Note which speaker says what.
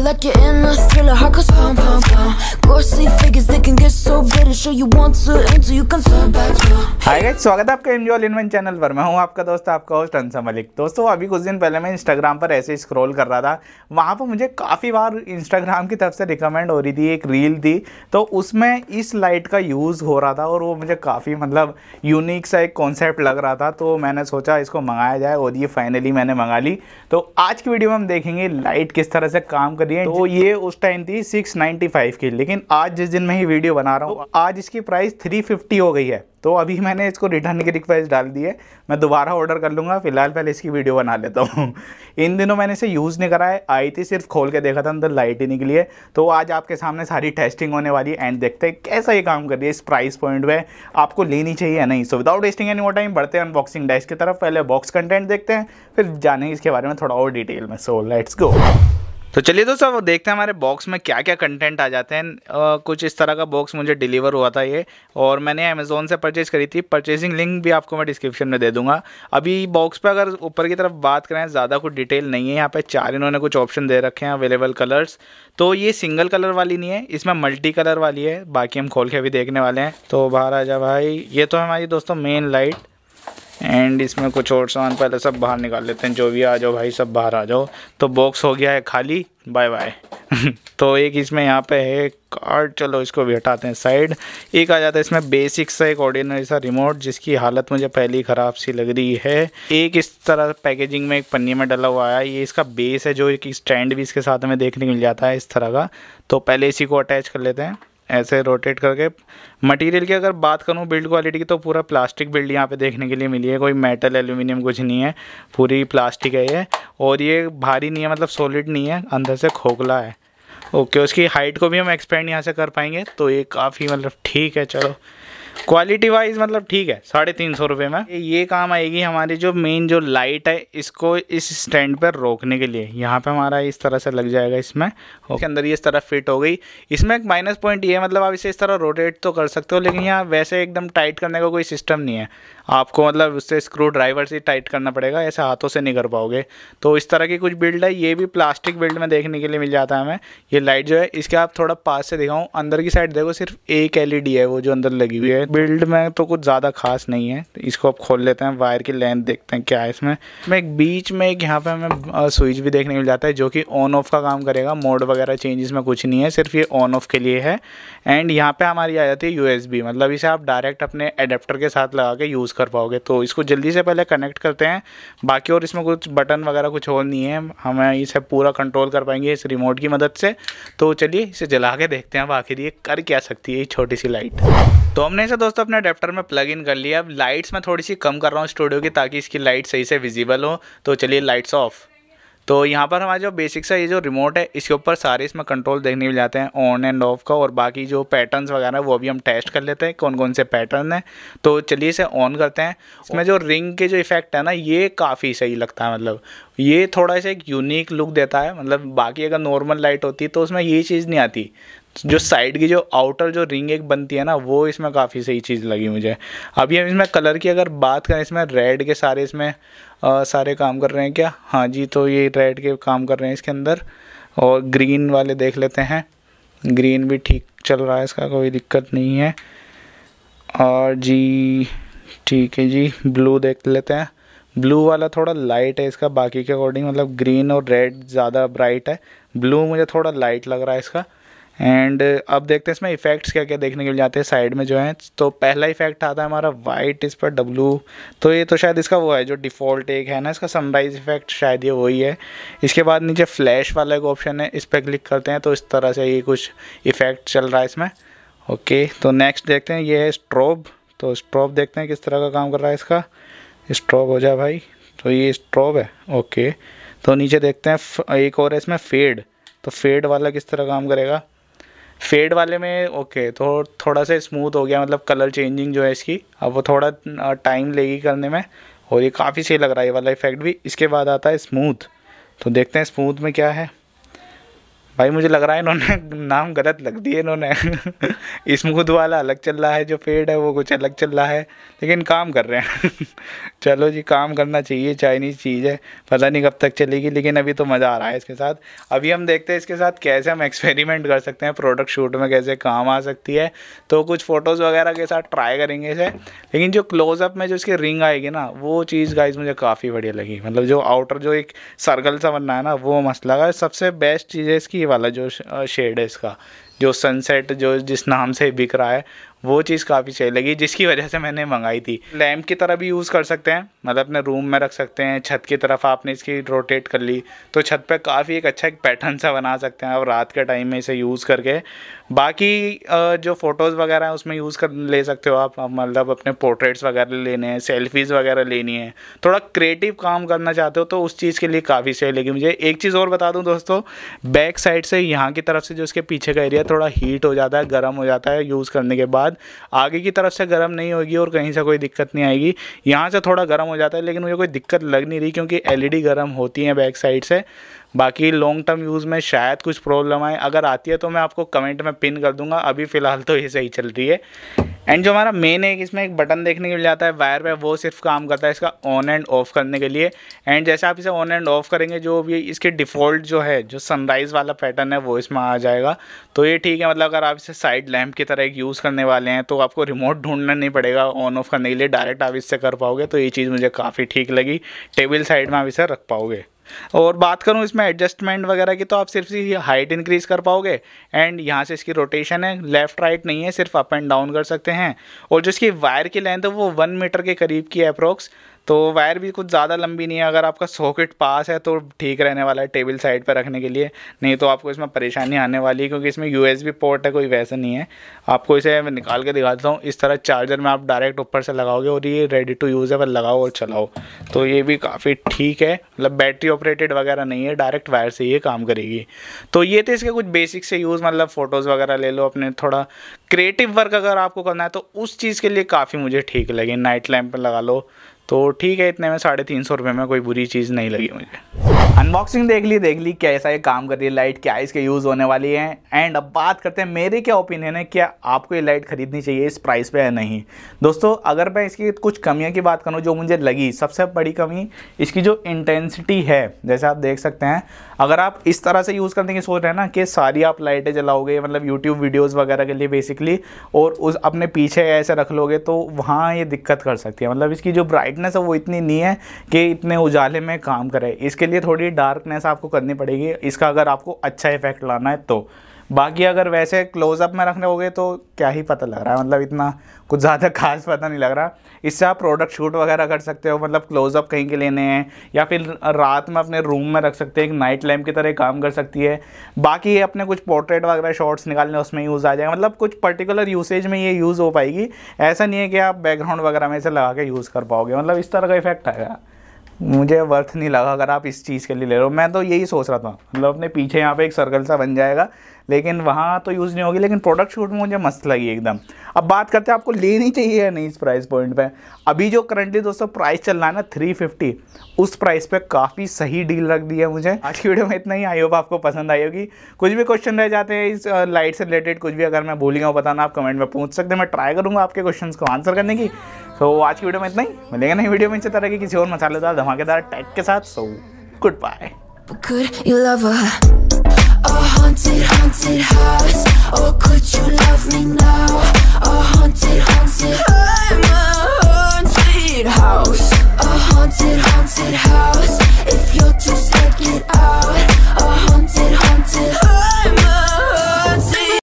Speaker 1: feel like you're in a thriller Heart goes pump, pump, pump Ghostly figures, they can get so bitter Show you want to enter, you can turn back to hi guys स्वागत है आपका MG all in one channel पर मैं हूं आपका दोस्त आपका host अंसा Malik दोस्तों अभी कुछ दिन पहले मैं इंस्टाग्राम पर ऐसे स्क्रॉल कर रहा था वहां पर मुझे काफ़ी बार इंस्टाग्राम की तरफ से रिकमेंड हो रही थी एक रील थी तो उसमें इस लाइट का यूज़ हो रहा था और वो मुझे काफ़ी मतलब यूनिक सा एक कॉन्सेप्ट लग रहा था तो मैंने सोचा इसको मंगाया जाए और ये फाइनली मैंने मंगा ली तो आज की वीडियो में हम देखेंगे लाइट किस तरह से काम कर रही है तो ये उस टाइम थी 695 की लेकिन आज जिस दिन मैं ही वीडियो बना रहा हूँ तो आज इसकी प्राइस 350 हो गई है तो अभी मैंने इसको रिटर्न की रिक्वेस्ट डाल दी है मैं दोबारा ऑर्डर कर लूँगा फिलहाल पहले इसकी वीडियो बना लेता हूँ इन दिनों मैंने इसे यूज़ नहीं करा है आई थी सिर्फ खोल के देखा था अंदर लाइट ही निकली है तो आज आपके सामने सारी टेस्टिंग होने वाली है एंड देखते हैं कैसा ये काम कर रही है इस प्राइस पॉइंट में आपको लेनी चाहिए या नहीं सो विदाउट वेस्टिंग एनी वो टाइम बढ़ते हैं अनबॉक्सिंग डैश की तरफ पहले बॉक्स कंटेंट देखते हैं फिर जानेंगे इसके बारे में थोड़ा और डिटेल में सो लेट्स गो तो चलिए दोस्तों अब देखते हैं हमारे बॉक्स में क्या क्या कंटेंट आ जाते हैं आ, कुछ इस तरह का बॉक्स मुझे डिलीवर हुआ था ये और मैंने अमेज़ोन से परचेज़ करी थी परचेजिंग लिंक भी आपको मैं डिस्क्रिप्शन में दे दूंगा अभी बॉक्स पर अगर ऊपर की तरफ बात करें ज़्यादा कुछ डिटेल नहीं है यहाँ पे चार इन्होंने कुछ ऑप्शन दे रखे हैं अवेलेबल कलर्स तो ये सिंगल कलर वाली नहीं है इसमें मल्टी कलर वाली है बाकी हम खोल के अभी देखने वाले हैं तो बाहर आ भाई ये तो हमारी दोस्तों मेन लाइट एंड इसमें कुछ और सामान पहले सब बाहर निकाल लेते हैं जो भी आ जाओ भाई सब बाहर आ जाओ तो बॉक्स हो गया है खाली बाय बाय तो एक इसमें यहाँ पे है कार्ड चलो इसको भी हटाते हैं साइड एक आ जाता है इसमें बेसिक सा एक ऑर्डिनरी सा रिमोट जिसकी हालत मुझे पहली ख़राब सी लग रही है एक इस तरह पैकेजिंग में एक पन्नी में डला हुआ है ये इसका बेस है जो एक स्टैंड भी इसके साथ में देखने को मिल जाता है इस तरह का तो पहले इसी को अटैच कर लेते हैं ऐसे रोटेट करके मटेरियल की अगर बात करूँ बिल्ड क्वालिटी की तो पूरा प्लास्टिक बिल्ड यहाँ पे देखने के लिए मिली है कोई मेटल एल्यूमिनियम कुछ नहीं है पूरी प्लास्टिक है ये और ये भारी नहीं है मतलब सॉलिड नहीं है अंदर से खोखला है ओके उसकी हाइट को भी हम एक्सपेंड यहाँ से कर पाएंगे तो ये काफ़ी मतलब ठीक है चलो क्वालिटी वाइज मतलब ठीक है साढ़े तीन सौ रुपये में ये काम आएगी हमारी जो मेन जो लाइट है इसको इस स्टैंड पर रोकने के लिए यहाँ पे हमारा इस तरह से लग जाएगा इसमें इसके अंदर ये इस तरह फिट हो गई इसमें एक माइनस पॉइंट ये है मतलब आप इसे इस तरह रोटेट तो कर सकते हो लेकिन यहाँ वैसे एकदम टाइट करने का को कोई सिस्टम नहीं है आपको मतलब उससे स्क्रू ड्राइवर से टाइट करना पड़ेगा ऐसे हाथों से नहीं कर पाओगे तो इस तरह की कुछ बिल्ड है ये भी प्लास्टिक बिल्ड में देखने के लिए मिल जाता है हमें ये लाइट जो है इसके आप थोड़ा पास से दिखाऊँ अंदर की साइड देखो सिर्फ एक एल है वो जो अंदर लगी हुई है बिल्ड में तो कुछ ज़्यादा खास नहीं है तो इसको आप खोल लेते हैं वायर की लेंथ देखते हैं क्या है इसमें मैं एक बीच में एक यहाँ पे हमें स्विच भी देखने मिल जाता है जो कि ऑन ऑफ का काम करेगा मोड वगैरह चेंजेस में कुछ नहीं है सिर्फ ये ऑन ऑफ के लिए है एंड यहाँ पर हमारी आ जाती है यू मतलब इसे आप डायरेक्ट अपने अडेप्टर के साथ लगा के यूज़ कर पाओगे तो इसको जल्दी से पहले कनेक्ट करते हैं बाकी और इसमें कुछ बटन वगैरह कुछ और नहीं है हमें इसे पूरा कंट्रोल कर पाएंगे इस रिमोट की मदद से तो चलिए इसे जला के देखते हैं आखिर ये कर क्या सकती है ये छोटी सी लाइट तो हमने इसे दोस्तों अपने अडेप्टर में प्लग इन कर लिया अब लाइट्स मैं थोड़ी सी कम कर रहा हूँ स्टूडियो की ताकि इसकी लाइट सही से विजिबल हो तो चलिए लाइट्स ऑफ तो यहाँ पर हमारा जो बेसिक सा ये जो रिमोट है इसके ऊपर सारे इसमें कंट्रोल देखने मिल जाते हैं ऑन एंड ऑफ का और बाकी जो पैटर्न्स वगैरह वो भी हम टेस्ट कर लेते हैं कौन कौन से पैटर्न हैं तो चलिए इसे ऑन करते हैं इसमें जो रिंग के जो इफेक्ट है ना ये काफ़ी सही लगता है मतलब ये थोड़ा सा एक यूनिक लुक देता है मतलब बाकी अगर नॉर्मल लाइट होती तो उसमें ये चीज़ नहीं आती जो साइड की जो आउटर जो रिंग एक बनती है ना वो इसमें काफ़ी सही चीज़ लगी मुझे अभी हम इसमें कलर की अगर बात करें इसमें रेड के सारे इसमें आ, सारे काम कर रहे हैं क्या हाँ जी तो ये रेड के काम कर रहे हैं इसके अंदर और ग्रीन वाले देख लेते हैं ग्रीन भी ठीक चल रहा है इसका कोई दिक्कत नहीं है और जी ठीक है जी ब्लू देख लेते हैं ब्लू वाला थोड़ा लाइट है इसका बाकी के अकॉर्डिंग मतलब ग्रीन और रेड ज़्यादा ब्राइट है ब्लू मुझे थोड़ा लाइट लग रहा है इसका एंड uh, अब देखते हैं इसमें इफेक्ट्स क्या क्या देखने के लिए जाते हैं साइड में जो है तो पहला इफेक्ट आता है हमारा वाइट इस पर डब्लू तो ये तो शायद इसका वो है जो डिफ़ॉल्ट एक है ना इसका सनराइज इफेक्ट शायद ये वही है इसके बाद नीचे फ्लैश वाला एक ऑप्शन है इस पर क्लिक करते हैं तो इस तरह से ये कुछ इफेक्ट चल रहा है इसमें ओके तो नेक्स्ट देखते हैं ये है स्ट्रोब तो स्ट्रोब देखते हैं किस तरह का काम कर रहा है इसका स्ट्रोब हो जाए भाई तो ये स्ट्रोब है ओके तो नीचे देखते हैं एक और है इसमें फेड तो फेड वाला किस तरह काम करेगा फेड वाले में ओके तो थोड़ा सा स्मूथ हो गया मतलब कलर चेंजिंग जो है इसकी अब वो थोड़ा टाइम लेगी करने में और ये काफ़ी सही लग रहा है ये वाला इफेक्ट भी इसके बाद आता है स्मूथ तो देखते हैं स्मूथ में क्या है भाई मुझे लग रहा है इन्होंने नाम गलत लग दिए इन्होंने इसमूद वाला अलग चल रहा है जो पेड़ है वो कुछ अलग चल रहा है लेकिन काम कर रहे हैं चलो जी काम करना चाहिए चाइनीज़ चीज़ है पता नहीं कब तक चलेगी लेकिन अभी तो मज़ा आ रहा है इसके साथ अभी हम देखते हैं इसके साथ कैसे हम एक्सपेरिमेंट कर सकते हैं प्रोडक्ट शूट में कैसे काम आ सकती है तो कुछ फ़ोटोज़ वगैरह के साथ ट्राई करेंगे इसे लेकिन जो क्लोजअप में जो इसकी रिंग आएगी ना वो चीज़ गाइज मुझे काफ़ी बढ़िया लगी मतलब जो आउटर जो एक सर्कल सा बनना है ना वो मस्त लगा सबसे बेस्ट चीज़ है इसकी वाला जो शेड है इसका जो सनसेट जो जिस नाम से बिक रहा है वो चीज़ काफ़ी सही लगी जिसकी वजह से मैंने मंगाई थी लैम्प की तरह भी यूज़ कर सकते हैं मतलब अपने रूम में रख सकते हैं छत की तरफ आपने इसकी रोटेट कर ली तो छत पे काफ़ी एक अच्छा एक पैटर्न सा बना सकते हैं और रात के टाइम में इसे यूज़ करके बाकी जो फ़ोटोज़ वगैरह हैं उसमें यूज़ कर ले सकते हो आप मतलब अपने पोर्ट्रेट्स वगैरह लेने हैं सेल्फीज़ वगैरह लेनी है थोड़ा क्रिएटिव काम करना चाहते हो तो उस चीज़ के लिए काफ़ी सही लगी मुझे एक चीज़ और बता दूँ दोस्तों बैक साइड से यहाँ की तरफ से जो इसके पीछे का एरिया थोड़ा हीट हो जाता है गर्म हो जाता है यूज़ करने के बाद बाद आगे की तरफ से गर्म नहीं होगी और कहीं से कोई दिक्कत नहीं आएगी यहाँ से थोड़ा गर्म हो जाता है लेकिन मुझे कोई दिक्कत लग नहीं रही क्योंकि एल e गर्म होती है बैक साइड से बाकी लॉन्ग टर्म यूज़ में शायद कुछ प्रॉब्लम आए अगर आती है तो मैं आपको कमेंट में पिन कर दूंगा अभी फ़िलहाल तो ये सही चल रही है एंड जो हमारा मेन है इसमें एक बटन देखने के लिए आता है वायर पे वो सिर्फ काम करता है इसका ऑन एंड ऑफ करने के लिए एंड जैसे आप इसे ऑन एंड ऑफ करेंगे जो भी इसके डिफ़ॉल्ट जो है जो सनराइज़ वाला पैटर्न है वो इसमें आ जाएगा तो ये ठीक है मतलब अगर आप इसे साइड लैम्प की तरह एक यूज़ करने वाले हैं तो आपको रिमोट ढूंढना नहीं पड़ेगा ऑन ऑफ करने के लिए डायरेक्ट आप इससे कर पाओगे तो ये चीज़ मुझे काफ़ी ठीक लगी टेबल साइड में आप इसे रख पाओगे और बात करूँ इसमें एडजस्टमेंट वगैरह की तो आप सिर्फ इसकी हाइट इंक्रीज़ कर पाओगे एंड यहाँ से इसकी रोटेशन है लेफ़्ट राइट नहीं है सिर्फ अप एंड डाउन कर सकते हैं और जो इसकी वायर की लेंथ है वो वन मीटर के करीब की अप्रोक्स तो वायर भी कुछ ज़्यादा लंबी नहीं है अगर आपका सॉकेट पास है तो ठीक रहने वाला है टेबल साइड पर रखने के लिए नहीं तो आपको इसमें परेशानी आने वाली है क्योंकि इसमें यू पोर्ट है कोई वैसा नहीं है आपको इसे मैं निकाल के दिखाता हूँ इस तरह चार्जर में आप डायरेक्ट ऊपर से लगाओगे और ये रेडी टू यूज़ है पर लगाओ और चलाओ तो ये भी काफ़ी ठीक है मतलब बैटरी ऑपरेटेड वगैरह नहीं है डायरेक्ट वायर से ये काम करेगी तो ये थे इसके कुछ बेसिक से यूज़ मतलब फ़ोटोज़ वगैरह ले लो अपने थोड़ा क्रिएटिव वर्क अगर आपको करना है तो उस चीज़ के लिए काफ़ी मुझे ठीक लगे नाइट लैम्प लगा लो तो ठीक है इतने में साढ़े तीन सौ रुपये में कोई बुरी चीज़ नहीं लगी मुझे अनबॉक्सिंग देख ली देख ली कैसा ये काम कर रही है लाइट क्या इसके यूज़ होने वाली है एंड अब बात करते हैं मेरे क्या ओपिनियन है क्या आपको ये लाइट खरीदनी चाहिए इस प्राइस पे या नहीं दोस्तों अगर मैं इसकी कुछ कमियों की बात करूँ जो मुझे लगी सबसे बड़ी कमी इसकी जो इंटेंसिटी है जैसे आप देख सकते हैं अगर आप इस तरह से यूज़ करने की सोच रहे हैं ना कि सारी आप लाइटें जलाओगे मतलब यूट्यूब वीडियोज़ वगैरह के लिए बेसिकली और उस अपने पीछे ऐसे रख लोगे तो वहाँ ये दिक्कत कर सकती है मतलब इसकी जो ब्राइटनेस है वो इतनी नहीं है कि इतने उजाले में काम करे इसके लिए थोड़ी थोड़ी डार्कनेस आपको करनी पड़ेगी इसका अगर आपको अच्छा इफेक्ट लाना है तो बाकी अगर वैसे क्लोजअप में रखने होगे तो क्या ही पता लग रहा है मतलब इतना कुछ ज़्यादा खास पता नहीं लग रहा इससे आप प्रोडक्ट शूट वगैरह कर सकते हो मतलब क्लोजअप कहीं के लेने हैं या फिर रात में अपने रूम में रख सकते हैं एक नाइट लैम्प की तरह काम कर सकती है बाकी ये अपने कुछ पोर्ट्रेट वगैरह शॉट्स निकालने उसमें यूज़ आ जाएगा मतलब कुछ पर्टिकुलर यूसेज में ये यूज़ हो पाएगी ऐसा नहीं है कि आप बैकग्राउंड वगैरह में इसे लगा के यूज़ कर पाओगे मतलब इस तरह का इफेक्ट आएगा मुझे वर्थ नहीं लगा अगर आप इस चीज़ के लिए ले रहे हो मैं तो यही सोच रहा था मतलब अपने पीछे यहाँ पे एक सर्कल सा बन जाएगा लेकिन वहाँ तो यूज़ नहीं होगी लेकिन प्रोडक्ट शूट में मुझे मस्त लगी एकदम अब बात करते हैं आपको लेनी चाहिए या नहीं इस प्राइस पॉइंट पे अभी जो करंटली दोस्तों प्राइस चल रहा है ना थ्री फिफ्टी उस प्राइस पे काफ़ी सही डील रख दी है मुझे आज की वीडियो में इतना ही आई होप आपको पसंद आई होगी कुछ भी क्वेश्चन रह जाते हैं इस लाइट से रिलेटेड कुछ भी अगर मैं भूल गया हूँ बताना आप कमेंट में पूछ सकते हैं मैं ट्राई करूँगा आपके क्वेश्चन को आंसर करने की सो so, आज की वीडियो में इतना ही मिलेगा नहीं वीडियो में इसी तरह की किसी और मसालेदार धमाकेदार टैग के साथ सो गुड बाय